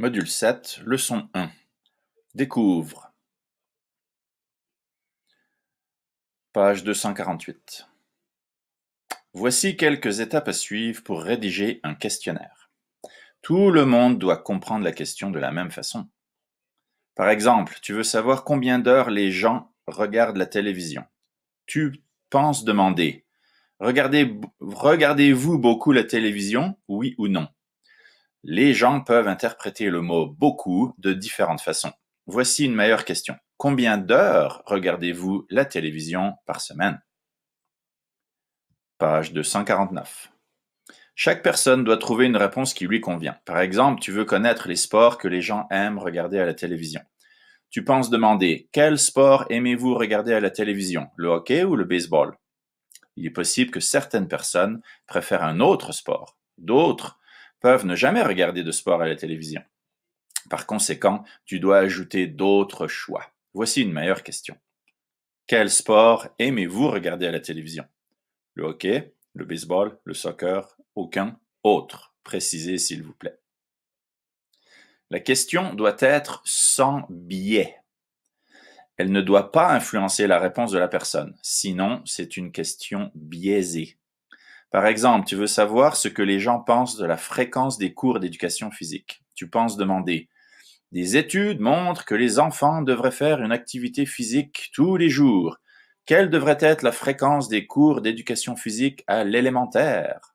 Module 7, leçon 1. Découvre. Page 248. Voici quelques étapes à suivre pour rédiger un questionnaire. Tout le monde doit comprendre la question de la même façon. Par exemple, tu veux savoir combien d'heures les gens regardent la télévision. Tu penses demander Regardez-vous beaucoup la télévision, oui ou non les gens peuvent interpréter le mot beaucoup de différentes façons. Voici une meilleure question. Combien d'heures regardez-vous la télévision par semaine Page 249. Chaque personne doit trouver une réponse qui lui convient. Par exemple, tu veux connaître les sports que les gens aiment regarder à la télévision. Tu penses demander quel sport aimez-vous regarder à la télévision, le hockey ou le baseball Il est possible que certaines personnes préfèrent un autre sport, d'autres ne jamais regarder de sport à la télévision. Par conséquent, tu dois ajouter d'autres choix. Voici une meilleure question. Quel sport aimez-vous regarder à la télévision Le hockey, le baseball, le soccer, aucun autre. Précisez s'il vous plaît. La question doit être sans biais. Elle ne doit pas influencer la réponse de la personne, sinon c'est une question biaisée. Par exemple, tu veux savoir ce que les gens pensent de la fréquence des cours d'éducation physique. Tu penses demander Des études montrent que les enfants devraient faire une activité physique tous les jours. Quelle devrait être la fréquence des cours d'éducation physique à l'élémentaire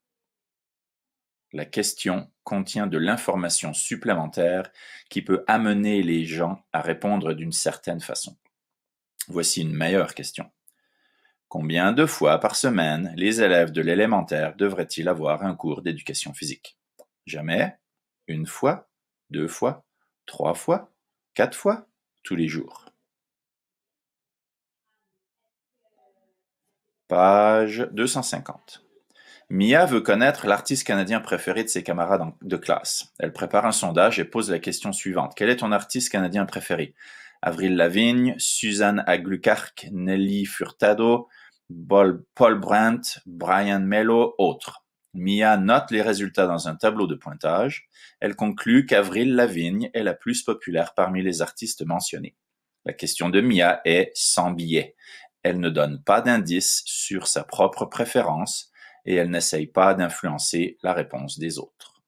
La question contient de l'information supplémentaire qui peut amener les gens à répondre d'une certaine façon. Voici une meilleure question. Combien de fois par semaine les élèves de l'élémentaire devraient-ils avoir un cours d'éducation physique Jamais Une fois Deux fois Trois fois Quatre fois Tous les jours. Page 250. Mia veut connaître l'artiste canadien préféré de ses camarades de classe. Elle prépare un sondage et pose la question suivante. Quel est ton artiste canadien préféré Avril Lavigne, Suzanne Aglukark, Nelly Furtado, Paul, Brandt, Brian Mello, autres. Mia note les résultats dans un tableau de pointage. Elle conclut qu'Avril Lavigne est la plus populaire parmi les artistes mentionnés. La question de Mia est sans billet. Elle ne donne pas d'indice sur sa propre préférence et elle n'essaye pas d'influencer la réponse des autres.